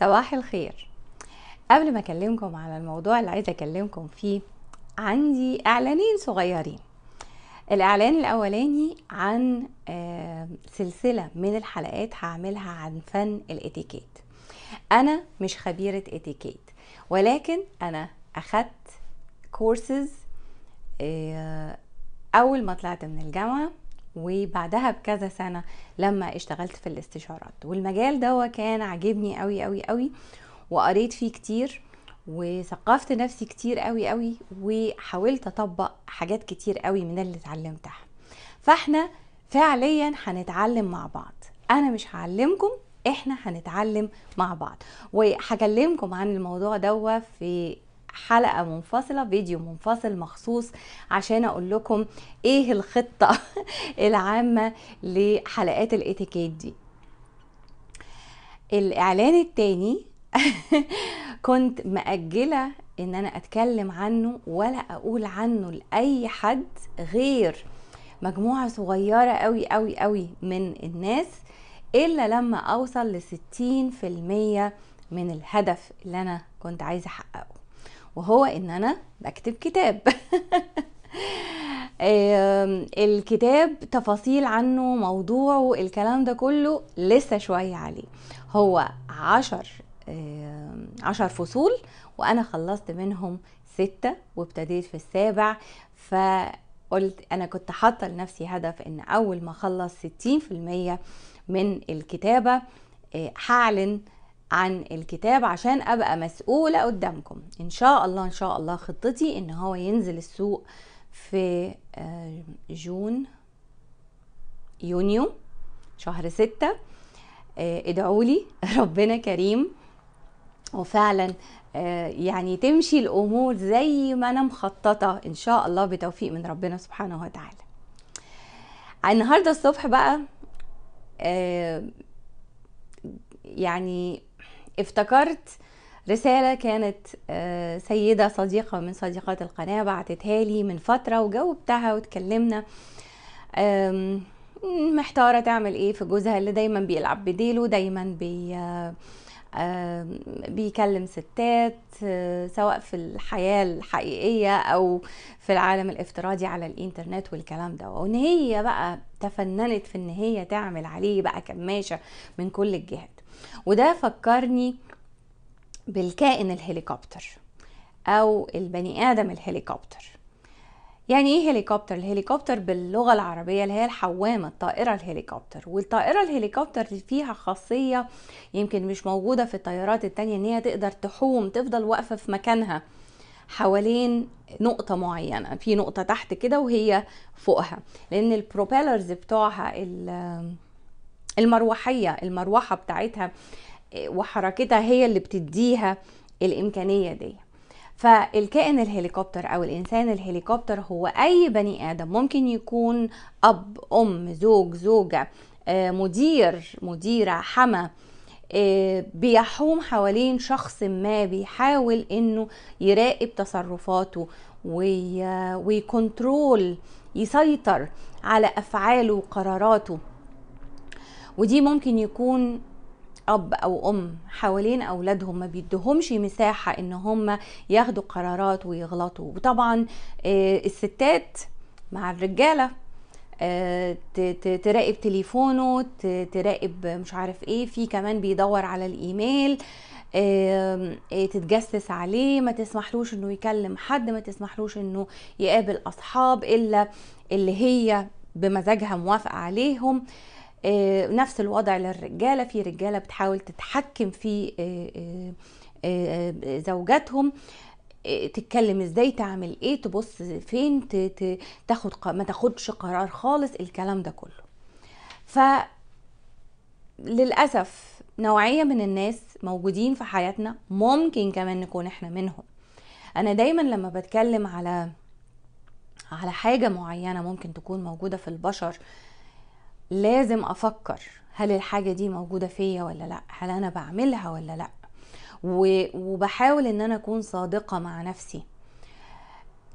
صباح الخير قبل ما اكلمكم على الموضوع اللي عايزه اكلمكم فيه عندي اعلانين صغيرين الاعلان الاولاني عن آه، سلسله من الحلقات هعملها عن فن الاتيكيت انا مش خبيره اتيكيت ولكن انا اخدت كورسز آه، اول ما طلعت من الجامعه وبعدها بكذا سنة لما اشتغلت في الاستشارات والمجال ده كان عاجبني قوي قوي قوي وقريت فيه كتير وثقفت نفسي كتير قوي قوي وحاولت اطبق حاجات كتير قوي من اللي اتعلمتها فاحنا فعليا هنتعلم مع بعض انا مش هعلمكم احنا هنتعلم مع بعض وهكلمكم عن الموضوع ده في حلقة منفصلة فيديو منفصل مخصوص عشان اقول لكم ايه الخطة العامة لحلقات الاتيكيت دي الاعلان التاني كنت مأجلة ان انا اتكلم عنه ولا اقول عنه لاي حد غير مجموعة صغيرة قوي قوي قوي من الناس الا لما اوصل لستين في المية من الهدف اللي انا كنت عايزة احققه وهو ان انا بكتب كتاب الكتاب تفاصيل عنه موضوعه الكلام ده كله لسه شوية عليه هو عشر عشر فصول وانا خلصت منهم ستة وابتديت في السابع ف قلت انا كنت حاطه لنفسي هدف ان اول ما اخلص 60% من الكتابه آه، هعلن عن الكتاب عشان ابقى مسؤولة قدامكم ان شاء الله ان شاء الله خطتي ان هو ينزل السوق في آه، جون يونيو شهر ستة آه، ادعولي ربنا كريم وفعلا آه، يعني تمشي الامور زي ما انا مخططه ان شاء الله بتوفيق من ربنا سبحانه وتعالى النهارده الصبح بقى يعني افتكرت رسالة كانت آه، سيدة صديقة من صديقات القناة بعتتها لي من فترة وجاوبتها وتكلمنا محتارة تعمل ايه في جوزها اللي دايما بيلعب بديله دايما بي آه، بيكلم ستات آه، سواء في الحياة الحقيقية أو في العالم الافتراضي على الإنترنت والكلام ده وإن هي بقى تفننت في إن هي تعمل عليه بقى كماشة من كل الجهات وده فكرني بالكائن الهليكوبتر او البني ادم الهليكوبتر يعني ايه هليكوبتر الهليكوبتر باللغه العربيه اللي هي الحوامه الطائره الهليكوبتر والطائره الهليكوبتر فيها خاصيه يمكن مش موجوده في الطيارات التانية ان هي تقدر تحوم تفضل واقفه في مكانها حوالين نقطة معينة في نقطة تحت كده وهي فوقها لأن البروبيلرز بتوعها المروحيه المروحه بتاعتها آه، وحركتها هي اللي بتديها الامكانيه دي فالكائن الهليكوبتر او الانسان الهليكوبتر هو اي بني ادم ممكن يكون اب ام زوج زوجه آه، مدير مديره حما آه، بيحوم حوالين شخص ما بيحاول انه يراقب تصرفاته ويكنترول يسيطر على افعاله وقراراته ودي ممكن يكون اب او ام حوالين اولادهم ما بيدهمش مساحه ان هم ياخدوا قرارات ويغلطوا وطبعا آه، الستات مع الرجاله آه، تراقب تليفونه تراقب مش عارف ايه في كمان بيدور على الايميل آه، تتجسس عليه ما تسمحلوش انه يكلم حد ما تسمحلوش انه يقابل اصحاب الا اللي هي بمزاجها موافقه عليهم آه آه، نفس الوضع للرجاله في رجاله بتحاول تتحكم في آه، آه، زوجاتهم تتكلم ازاي تعمل ايه تبص فين تاخد ما تاخدش قرار خالص الكلام ده كله ف للاسف نوعيه من الناس موجودين في حياتنا ممكن كمان نكون احنا منهم انا دايما لما بتكلم على على حاجه معينه ممكن تكون موجوده في البشر لازم افكر هل الحاجه دي موجوده فيا ولا لا هل انا بعملها ولا لا وبحاول ان انا اكون صادقه مع نفسي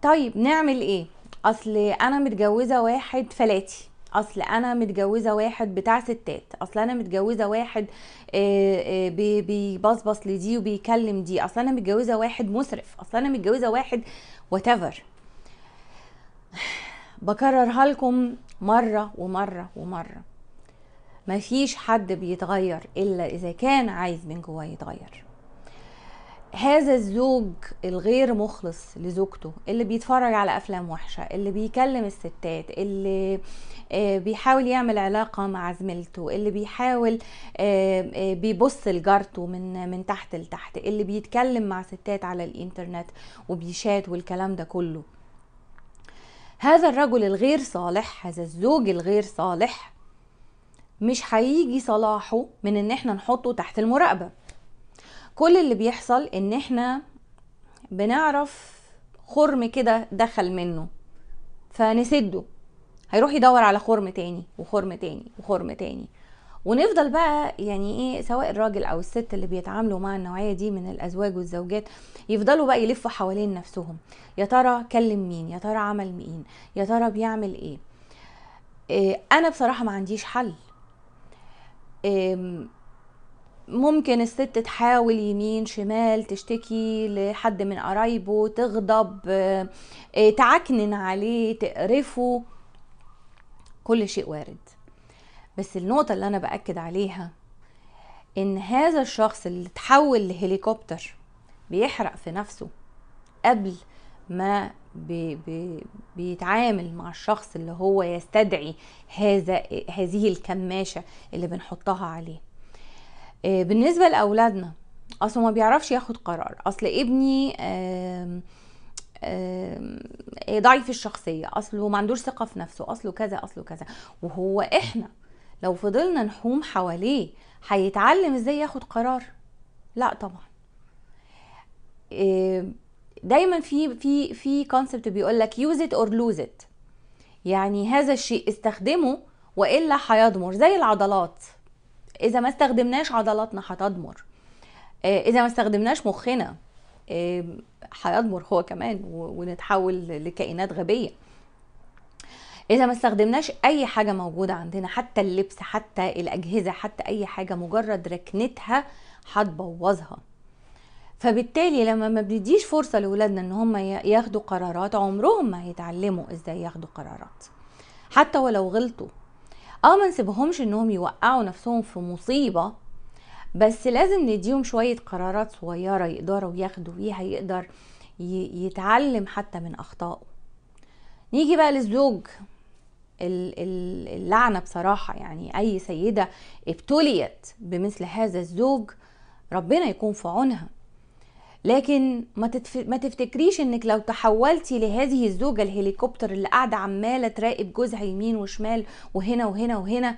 طيب نعمل ايه اصل انا متجوزه واحد فلاتي اصل انا متجوزه واحد بتاع ستات اصل انا متجوزه واحد آه، آه، بيبصبص لدي وبيكلم دي اصل انا متجوزه واحد مسرف اصل انا متجوزه واحد واتيفر بكررها لكم مرة ومرة ومرة مفيش حد بيتغير إلا إذا كان عايز من جواه يتغير هذا الزوج الغير مخلص لزوجته اللي بيتفرج على افلام وحشه اللي بيكلم الستات اللي آه، بيحاول يعمل علاقه مع زميلته اللي بيحاول آه، آه، بيبص لجارته من من تحت لتحت اللي بيتكلم مع ستات على الانترنت وبيشات والكلام ده كله هذا الرجل الغير صالح هذا الزوج الغير صالح مش هيجي صلاحه من ان احنا نحطه تحت المراقبة كل اللي بيحصل ان احنا بنعرف خرم كده دخل منه فنسده هيروح يدور على خرم تاني وخرم تاني وخرم تاني ونفضل بقى يعني ايه سواء الراجل او الست اللي بيتعاملوا مع النوعيه دي من الازواج والزوجات يفضلوا بقى يلفوا حوالين نفسهم يا ترى كلم مين يا ترى عمل مين يا ترى بيعمل ايه, إيه انا بصراحه ما عنديش حل إيه ممكن الست تحاول يمين شمال تشتكي لحد من قرايبه تغضب إيه، تعكنن عليه تقرفه كل شيء وارد بس النقطه اللي انا باكد عليها ان هذا الشخص اللي تحول لهليكوبتر بيحرق في نفسه قبل ما بي بي بيتعامل مع الشخص اللي هو يستدعي هذا هذه الكماشه اللي بنحطها عليه آه، بالنسبه لاولادنا اصله ما بيعرفش ياخد قرار اصل ابني ضعيف الشخصيه اصله ما عندوش ثقه في نفسه اصله كذا اصله كذا وهو احنا لو فضلنا نحوم حواليه هيتعلم ازاي ياخد قرار لا طبعا دايما في في في كونسبت بيقول لك يوز ات اور لوز ات يعني هذا الشيء استخدمه والا هيضمر زي العضلات اذا ما استخدمناش عضلاتنا هتضمر آه، اذا ما استخدمناش مخنا هيضمر هو كمان ونتحول لكائنات غبيه اذا ما استخدمناش اي حاجه موجوده عندنا حتى اللبس حتى الاجهزه حتى اي حاجه مجرد ركنتها هتبوظها فبالتالي لما ما بنديش فرصه لاولادنا ان هم ياخدوا قرارات عمرهم ما هيتعلموا ازاي ياخدوا قرارات حتى ولو غلطوا اه ما نسيبهمش انهم يوقعوا نفسهم في مصيبه بس لازم نديهم شويه قرارات صغيره يقدروا ياخدوا بيها يقدر يتعلم حتى من اخطائه نيجي بقى للزوج اللعنة بصراحة يعني أي سيدة ابتليت بمثل هذا الزوج ربنا يكون في عونها لكن ما, تتف... ما تفتكريش انك لو تحولتي لهذه الزوجة الهليكوبتر اللي قاعدة عمالة تراقب جوزها يمين وشمال وهنا وهنا وهنا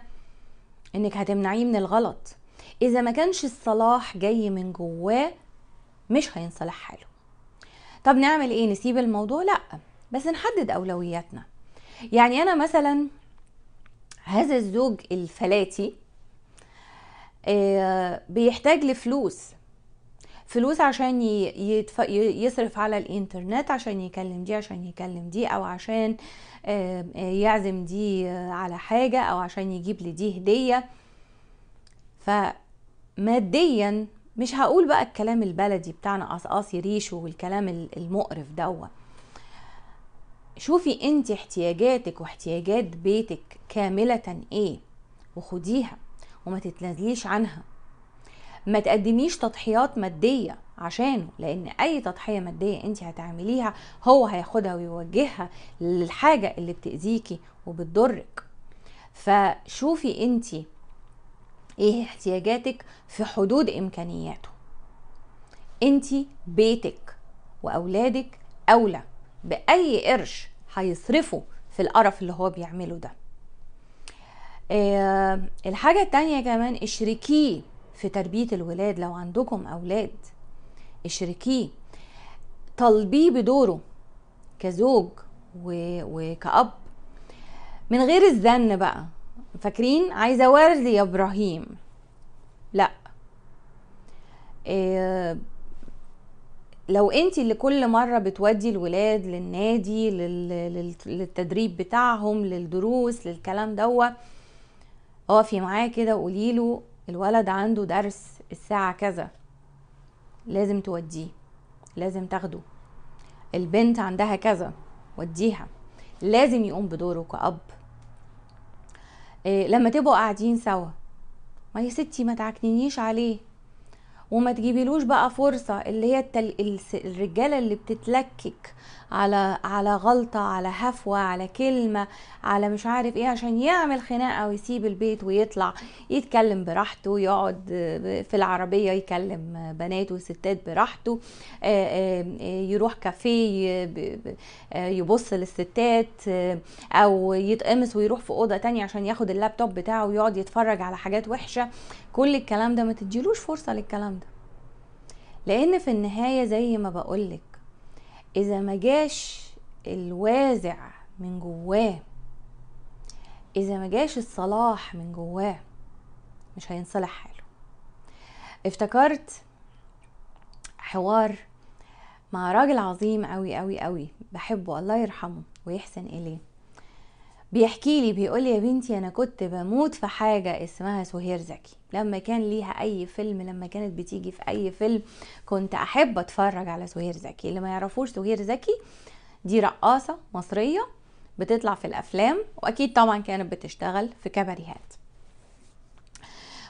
انك هتمنعيه من الغلط اذا ما كانش الصلاح جاي من جواه مش هينصلح حاله طب نعمل ايه نسيب الموضوع لا بس نحدد اولوياتنا يعني انا مثلا هذا الزوج الفلاتي آه، بيحتاج لفلوس فلوس عشان يصرف على الانترنت عشان يكلم دي عشان يكلم دي او عشان آه، آه، يعزم دي على حاجة او عشان يجيب لدي هدية فماديا مش هقول بقى الكلام البلدي بتاعنا قصقاصي ريشه والكلام المقرف دوت شوفي انت احتياجاتك واحتياجات بيتك كاملة ايه وخديها وما تتنازليش عنها ما تقدميش تضحيات مادية عشانه لان اي تضحية مادية انت هتعمليها هو هياخدها ويوجهها للحاجة اللي بتأذيكي وبتضرك فشوفي انت ايه احتياجاتك في حدود امكانياته انت بيتك واولادك اولى باي قرش هيصرفه في القرف اللي هو بيعمله ده آه، الحاجه التانية كمان اشركيه في تربيه الولاد لو عندكم اولاد اشركيه طالبيه بدوره كزوج و... وكأب من غير الزن بقى فاكرين عايزه ورد يا ابراهيم لا إيه لو انت اللي كل مرة بتودي الولاد للنادي للتدريب بتاعهم للدروس للكلام دوت اقفي معاه كده وقولي له الولد عنده درس الساعة كذا لازم توديه لازم تاخده البنت عندها كذا وديها لازم يقوم بدوره كأب إيه لما تبقوا قاعدين سوا ما يا ستي ما تعكنينيش عليه وما تجيبيلوش بقى فرصه اللي هي التل... الرجاله اللي بتتلكك على على غلطه على هفوه على كلمه على مش عارف ايه عشان يعمل خناقه ويسيب البيت ويطلع يتكلم براحته يقعد في العربيه يكلم بنات وستات براحته يروح كافيه يبص للستات او يتقمص ويروح في اوضه تانية عشان ياخد اللابتوب بتاعه ويقعد يتفرج على حاجات وحشه كل الكلام ده ما تديلوش فرصه للكلام ده. لان في النهايه زي ما بقولك اذا ما جاش الوازع من جواه اذا ما جاش الصلاح من جواه مش هينصلح حاله افتكرت حوار مع راجل عظيم قوي قوي قوي بحبه الله يرحمه ويحسن اليه بيحكي لي بيقول يا بنتي انا كنت بموت في حاجه اسمها سهير زكي لما كان ليها اي فيلم لما كانت بتيجي في اي فيلم كنت احب اتفرج على سهير زكي اللي ما يعرفوش سهير زكي دي رقاصه مصريه بتطلع في الافلام واكيد طبعا كانت بتشتغل في كباريهات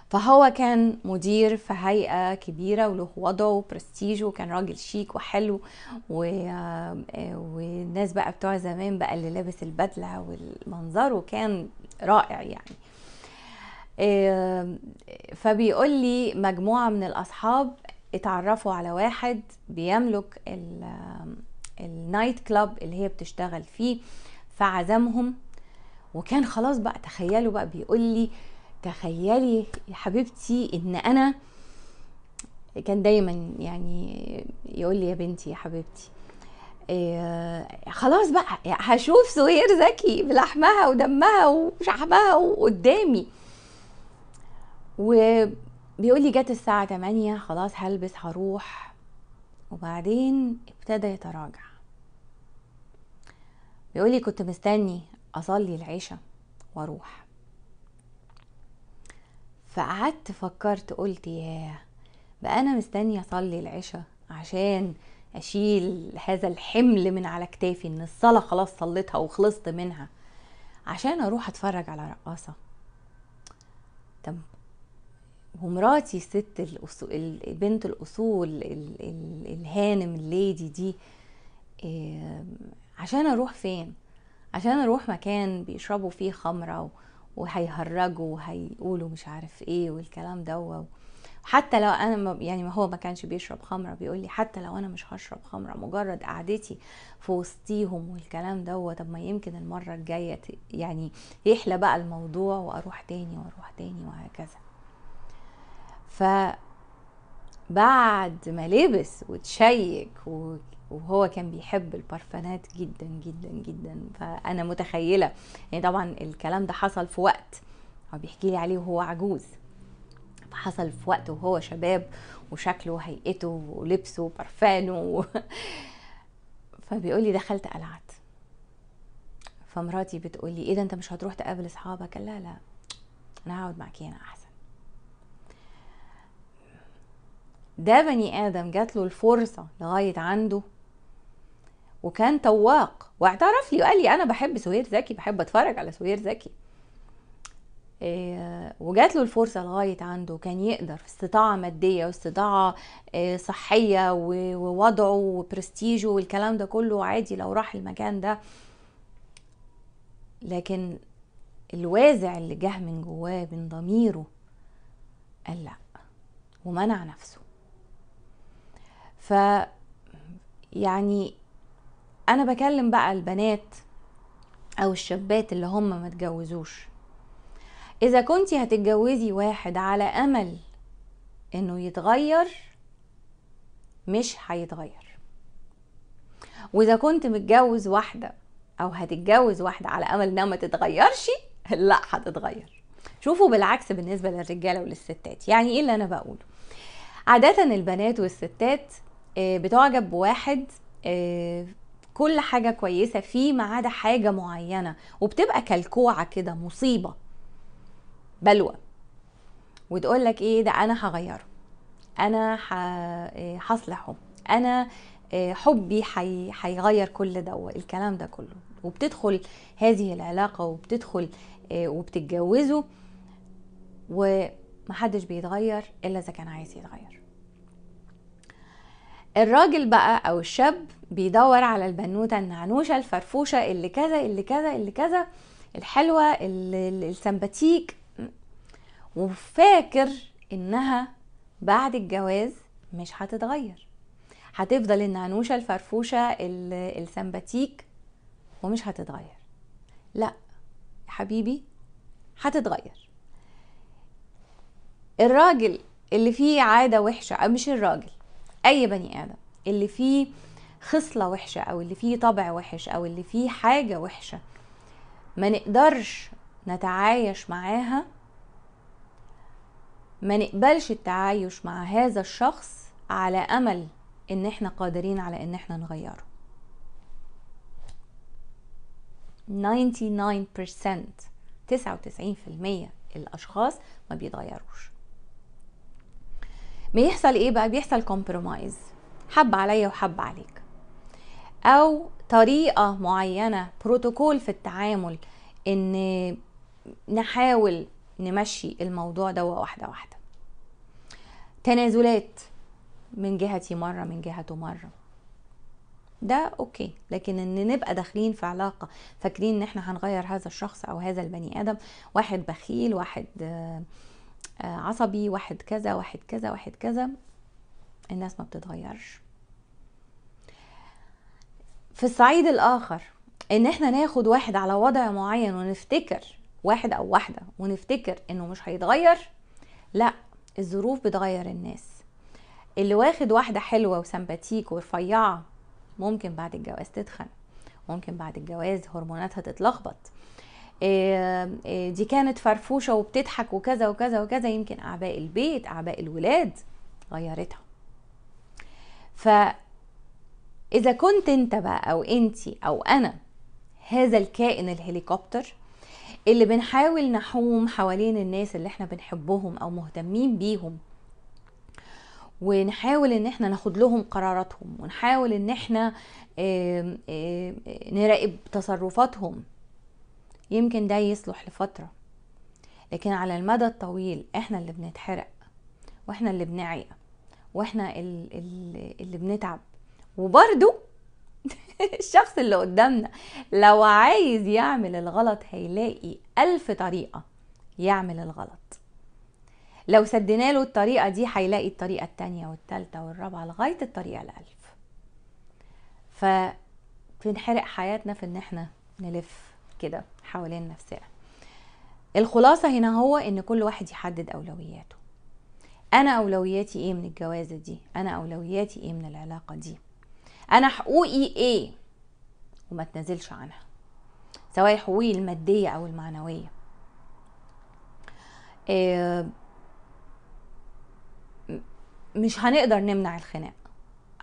فهو كان مدير في هيئة كبيرة وله وضعه وبرستيج وكان راجل شيك وحلو و... آه، والناس بقى بتوع زمان بقى اللي لابس البدلة والمنظر وكان رائع يعني آه، فبيقول لي مجموعة من الأصحاب اتعرفوا على واحد بيملك آه، النايت كلاب اللي هي بتشتغل فيه فعزمهم وكان خلاص بقى تخيلوا بقى بيقول لي تخيلي يا حبيبتي ان انا كان دايما يعني يقول لي يا بنتي يا حبيبتي إيه خلاص بقى هشوف سهير زكي بلحمها ودمها وشحمها وقدامي وبيقول لي جت الساعة 8 خلاص هلبس هروح وبعدين ابتدى يتراجع بيقول لي كنت مستني اصلي العشاء واروح فقعدت فكرت قلت ياه بقى انا مستني اصلي العشاء عشان اشيل هذا الحمل من على كتافي ان الصلاه خلاص صليتها وخلصت منها عشان اروح اتفرج على رقاصه طب ومراتي الست الأصول البنت الأصول الهانم الليدي دي عشان أروح فين؟ عشان أروح مكان بيشربوا فيه خمرة وهيهرجوا وهيقولوا مش عارف ايه والكلام ده حتى لو انا يعني ما هو ما كانش بيشرب خمره بيقول لي حتى لو انا مش هشرب خمره مجرد قعدتي في وسطيهم والكلام ده طب ما يمكن المره الجايه يعني يحلى بقى الموضوع واروح تاني واروح تاني وهكذا ف بعد ما لبس وتشيك وهو كان بيحب البرفانات جدا جدا جدا فانا متخيله يعني طبعا الكلام ده حصل في وقت هو بيحكي لي عليه وهو عجوز فحصل في وقت وهو شباب وشكله وهيئته ولبسه وبرفانه و... فبيقول لي دخلت قلعت فمراتي بتقول لي ايه ده انت مش هتروح تقابل اصحابك لا لا انا هقعد معاكي هنا احسن ده بني آدم جات له الفرصة لغاية عنده وكان تواق واعترف لي وقال لي أنا بحب سهير زكي بحب أتفرج على سهير زكي آه، وجات له الفرصة لغاية عنده كان يقدر في استطاعة مادية واستطاعة آه، صحية ووضعه وبرستيجه والكلام ده كله عادي لو راح المكان ده لكن الوازع اللي جه من جواه من ضميره قال لا ومنع نفسه ف يعني انا بكلم بقى البنات او الشابات اللي هم ما تجوزوش اذا كنتي هتتجوزي واحد على امل انه يتغير مش هيتغير واذا كنت متجوز واحده او هتتجوز واحده على امل انها ما تتغيرش لا هتتغير شوفوا بالعكس بالنسبه للرجاله وللستات يعني ايه اللي انا بقوله عاده البنات والستات آه، بتعجب بواحد آه، كل حاجة كويسة فيه ما عدا حاجة معينة وبتبقى كالكوعة كده مصيبة بلوى وتقول لك ايه ده انا هغيره انا آه، هصلحه انا حبي هيغير كل ده الكلام ده كله وبتدخل هذه العلاقة وبتدخل وبتتجوزه ومحدش بيتغير الا اذا كان عايز يتغير الراجل بقى او الشاب بيدور على البنوته النعنوشه الفرفوشه اللي كذا اللي كذا اللي كذا الحلوه السمباتيك وفاكر انها بعد الجواز مش هتتغير هتفضل النعنوشه الفرفوشه السمباتيك ومش هتتغير لا يا حبيبي هتتغير الراجل اللي فيه عاده وحشه مش الراجل اي بني ادم اللي فيه خصله وحشه او اللي فيه طبع وحش او اللي فيه حاجه وحشه ما نقدرش نتعايش معاها ما نقبلش التعايش مع هذا الشخص على امل ان احنا قادرين على ان احنا نغيره 99% 99% الاشخاص ما بيتغيروش بيحصل ايه بقى بيحصل كومبرومايز حب عليا وحب عليك او طريقه معينه بروتوكول في التعامل ان نحاول نمشي الموضوع ده واحده واحده تنازلات من جهتي مره من جهته مره ده اوكي لكن ان نبقى داخلين في علاقه فاكرين ان احنا هنغير هذا الشخص او هذا البني ادم واحد بخيل واحد آه آه، عصبي واحد كذا واحد كذا واحد كذا الناس ما بتتغيرش في الصعيد الاخر ان احنا ناخد واحد على وضع معين ونفتكر واحد او واحده ونفتكر انه مش هيتغير لا الظروف بتغير الناس اللي واخد واحده حلوه وسمباتيك ورفيعه ممكن بعد الجواز تتخن ممكن بعد الجواز هرموناتها تتلخبط آه، آه، دي كانت فرفوشه وبتضحك وكذا وكذا وكذا يمكن اعباء البيت اعباء الولاد غيرتها فاذا كنت انت بقى او انت او انا هذا الكائن الهليكوبتر اللي بنحاول نحوم حوالين الناس اللي احنا بنحبهم او مهتمين بيهم ونحاول ان احنا ناخد لهم قراراتهم ونحاول ان احنا نراقب تصرفاتهم يمكن ده يصلح لفترة لكن على المدى الطويل احنا اللي بنتحرق واحنا اللي بنعيا واحنا اللي, اللي بنتعب وبرده الشخص اللي قدامنا لو عايز يعمل الغلط هيلاقي ألف طريقة يعمل الغلط لو سدنا له الطريقة دي هيلاقي الطريقة التانية والتالتة والرابعة لغاية الطريقة الألف فبنحرق حياتنا في إن إحنا نلف كده حوالين نفسنا الخلاصة هنا هو ان كل واحد يحدد اولوياته انا اولوياتي ايه من الجوازة دي انا اولوياتي ايه من العلاقة دي انا حقوقي ايه وما تنزلش عنها سواء حقوقي المادية او المعنوية آه، مش هنقدر نمنع الخناق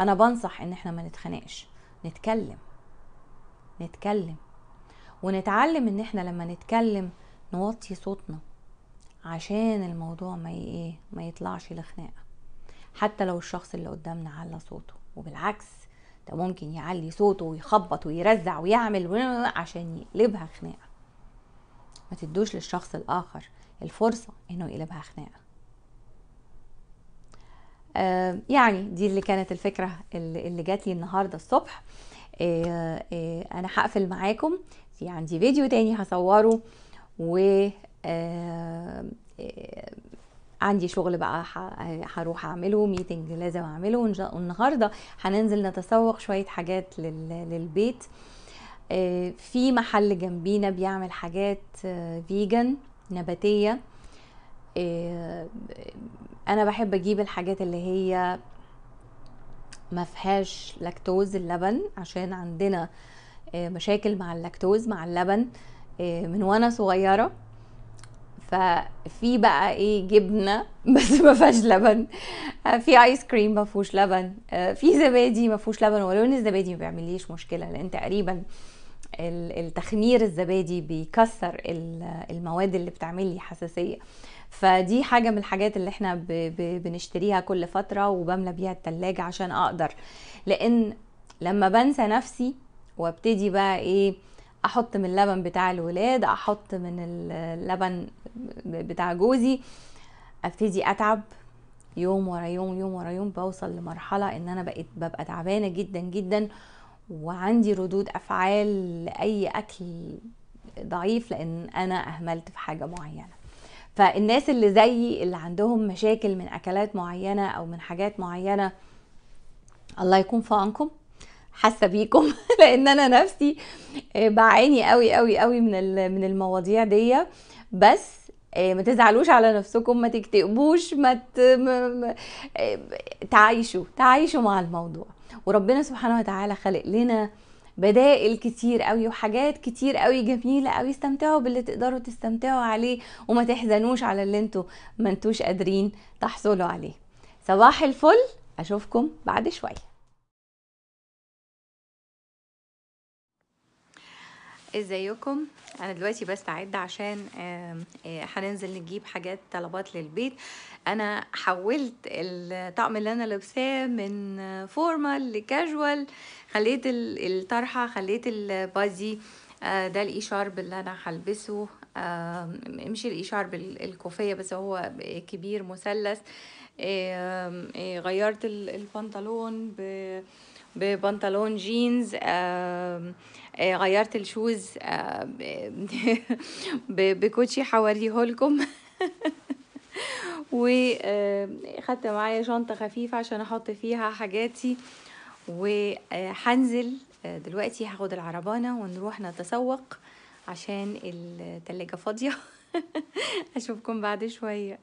انا بنصح ان احنا ما نتخانقش نتكلم نتكلم ونتعلم ان احنا لما نتكلم نوطي صوتنا عشان الموضوع ما ايه ما يطلعش لخناقه حتى لو الشخص اللي قدامنا على صوته وبالعكس ده ممكن يعلي صوته ويخبط ويرزع ويعمل عشان يقلبها خناقه ما تدوش للشخص الاخر الفرصه انه يقلبها خناقه آه، يعني دي اللي كانت الفكره اللي جات لي النهارده الصبح آه، آه، انا هقفل معاكم في عندي فيديو تاني هصوره و آه، آه، عندي شغل بقى هروح اعمله ميتنج لازم اعمله النهارده هننزل نتسوق شويه حاجات للبيت آه، في محل جنبينا بيعمل حاجات فيجن نباتيه انا بحب اجيب الحاجات اللي هي ما فيهاش لاكتوز اللبن عشان عندنا آه آه، مشاكل مع اللاكتوز مع اللبن آه، من وانا صغيره ففي بقى ايه جبنه بس ما فيهاش لبن آه، في ايس كريم ما فيهوش لبن في زبادي ما فيهوش لبن ولون الزبادي ما بيعمليش مشكله لان تقريبا التخمير الزبادي بيكسر المواد اللي بتعمل لي حساسيه فدي حاجه من الحاجات اللي احنا بنشتريها كل فتره وبملى بيها التلاجة عشان اقدر لان لما بنسى نفسي وابتدي بقى ايه احط من اللبن بتاع الولاد احط من اللبن بتاع جوزي ابتدي اتعب يوم ورا يوم يوم ورا يوم بوصل لمرحله ان انا بقيت ببقى تعبانه جدا جدا وعندي ردود افعال لاي اكل ضعيف لان انا اهملت في حاجه معينه فالناس اللي زيي اللي عندهم مشاكل من اكلات معينه او من حاجات معينه الله يكون في عونكم حاسه بيكم لان انا نفسي آه، بعاني قوي قوي قوي من من المواضيع دي بس آه، ما تزعلوش على نفسكم ما تكتئبوش ما آه، تعيشوا تعيشوا مع الموضوع وربنا سبحانه وتعالى خلق لنا بدائل كتير قوي وحاجات كتير قوي جميله قوي استمتعوا باللي تقدروا تستمتعوا عليه وما تحزنوش على اللي انتوا ما انتوش قادرين تحصلوا عليه صباح الفل اشوفكم بعد شويه ازيكم انا دلوقتي بستعد عشان آه، هننزل نجيب حاجات طلبات للبيت انا حولت الطقم اللي انا لابساه من فورمال لكاجوال خليت الطرحه خليت البازي آه، ده الاي شارب اللي انا هلبسه مش الاي شارب الكوفيه بس هو كبير مثلث آه، غيرت البنطلون ب ببنطلون جينز آه، غيرت الشوز آه، بكوتشي هوريهولكم وخدت آه، معايا شنطة خفيفة عشان احط فيها حاجاتي وحنزل دلوقتي هاخد العربانة ونروح نتسوق عشان التلاجة فاضية اشوفكم بعد شوية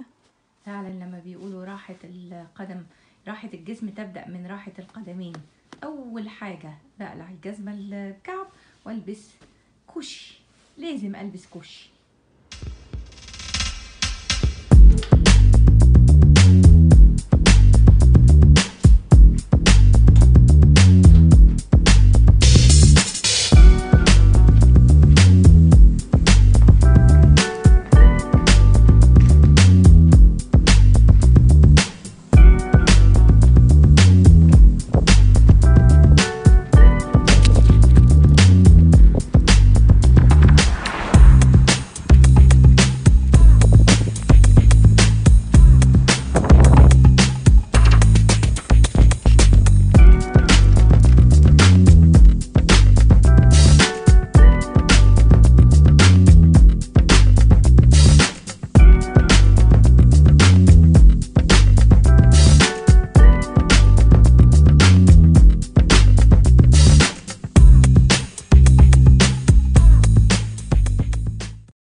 فعلا لما بيقولوا راحة القدم راحة الجسم تبدأ من راحة القدمين اول حاجه بقلع الجزمه الكعب والبس كوشي لازم البس كوشي